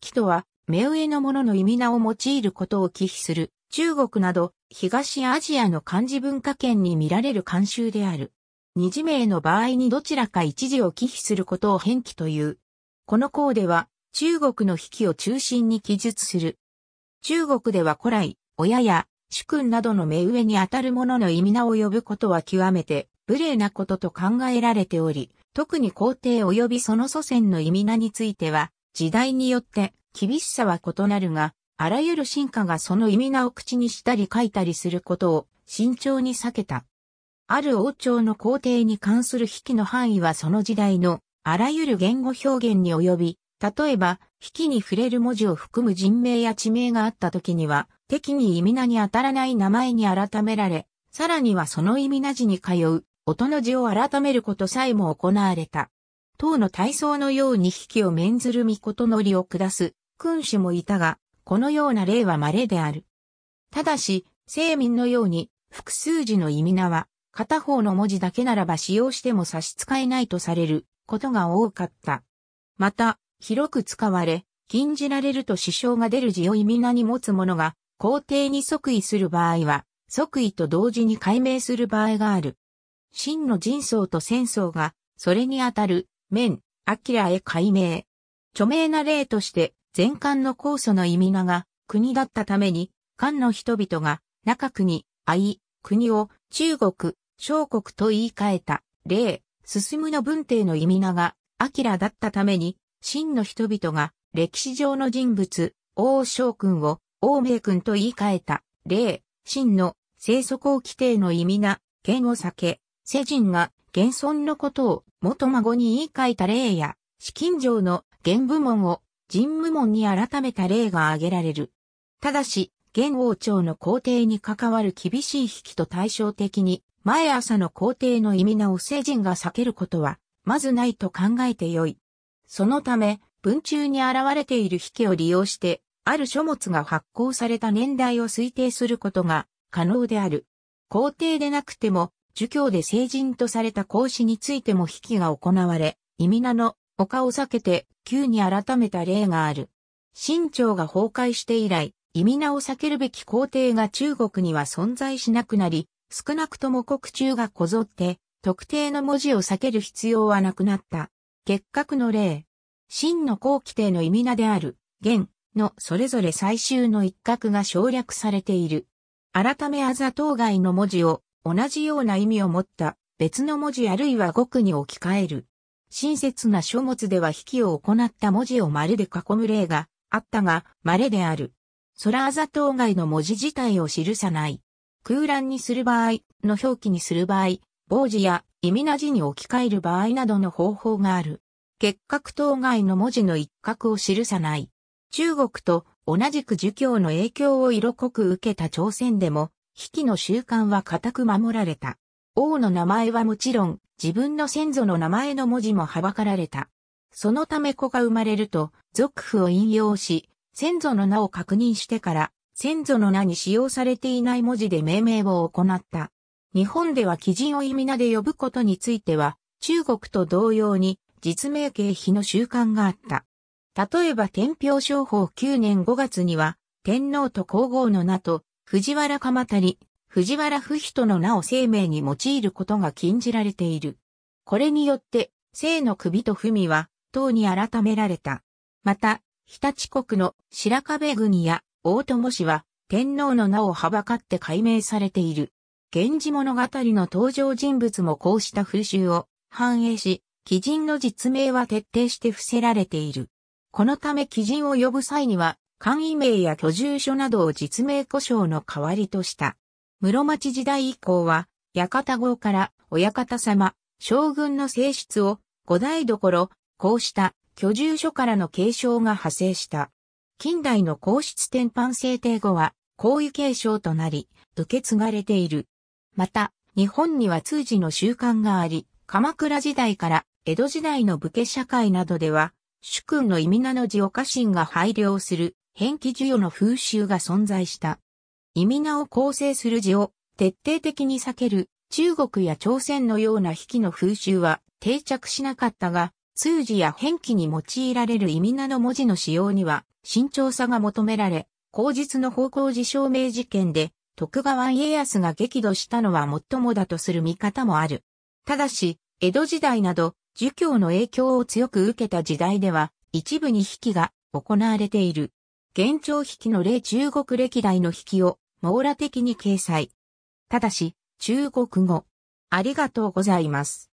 きとは、目上の者の意味名を用いることを忌避する、中国など、東アジアの漢字文化圏に見られる慣習である。二字名の場合にどちらか一字を忌避することを変記という。この項では、中国の引きを中心に記述する。中国では古来、親や主君などの目上にあたる者の意味名を呼ぶことは極めて無礼なことと考えられており、特に皇帝及びその祖先の意味名については、時代によって厳しさは異なるが、あらゆる進化がその意味名を口にしたり書いたりすることを慎重に避けた。ある王朝の皇帝に関する引きの範囲はその時代のあらゆる言語表現に及び、例えば、引きに触れる文字を含む人名や地名があった時には、敵に意味名に当たらない名前に改められ、さらにはその意味名字に通う、音の字を改めることさえも行われた。唐の体操のように引きを免ずる御事のりを下す、君主もいたが、このような例は稀である。ただし、聖民のように、複数字の意味名は、片方の文字だけならば使用しても差し支えないとされることが多かった。また、広く使われ、禁じられると支障が出る字を意味名に持つ者が、皇帝に即位する場合は、即位と同時に改名する場合がある。真の人相と戦争が、それにあたる面、アキラへ改名。著名な例として、前漢の酵素の意味名が国だったために、漢の人々が中国、愛、国を中国、小国と言い換えた。例、進むの文帝の意味名がアキラだったために、真の人々が歴史上の人物、王将君を王明君と言い換えた。例、真の生息を規定の意味名、剣を避け、世人が現存のことを元孫に言い換えた例や、資金上の現部門を人部門に改めた例が挙げられる。ただし、現王朝の皇帝に関わる厳しい引きと対照的に、前朝の皇帝の意味なお世人が避けることは、まずないと考えてよい。そのため、文中に現れている引きを利用して、ある書物が発行された年代を推定することが可能である。皇帝でなくても、儒教で聖人とされた孔子についても引きが行われ、意味名の丘を避けて急に改めた例がある。清朝が崩壊して以来、意味名を避けるべき皇帝が中国には存在しなくなり、少なくとも国中がこぞって、特定の文字を避ける必要はなくなった。結核の例。真の後期帝の意味名である、元のそれぞれ最終の一角が省略されている。改めあざ当該の文字を同じような意味を持った別の文字あるいは語句に置き換える。親切な書物では引きを行った文字を丸で囲む例があったが、稀である。空あざザ島の文字自体を記さない。空欄にする場合の表記にする場合、傍字や意味な字に置き換える場合などの方法がある。結核当該の文字の一角を記さない。中国と同じく儒教の影響を色濃く受けた朝鮮でも、引きの習慣は固く守られた。王の名前はもちろん、自分の先祖の名前の文字もはばかられた。そのため子が生まれると、俗譜を引用し、先祖の名を確認してから、先祖の名に使用されていない文字で命名を行った。日本では基人を意味名で呼ぶことについては、中国と同様に実名形比の習慣があった。例えば天平商法9年5月には、天皇と皇后の名と藤原鎌足藤原不人の名を生命に用いることが禁じられている。これによって、生の首と文は、党に改められた。また、日立国の白壁国や大友氏は、天皇の名をはばかって解明されている。源氏物語の登場人物もこうした風習を反映し、鬼人の実名は徹底して伏せられている。このため鬼人を呼ぶ際には、簡易名や居住所などを実名故障の代わりとした。室町時代以降は、館号から親方様、将軍の性質を五代どころ、こうした居住所からの継承が派生した。近代の皇室典範制定後は、皇位継承となり、受け継がれている。また、日本には通時の習慣があり、鎌倉時代から江戸時代の武家社会などでは、主君の意味名の字を家臣が配慮する変気授与の風習が存在した。意味名を構成する字を徹底的に避ける中国や朝鮮のような引きの風習は定着しなかったが、通字や変記に用いられる意味名の文字の使用には慎重さが求められ、口日の方向事証明事件で徳川家康が激怒したのは最もだとする見方もある。ただし、江戸時代など、儒教の影響を強く受けた時代では、一部に引きが行われている。現状引きの例中国歴代の引きを網羅的に掲載。ただし、中国語。ありがとうございます。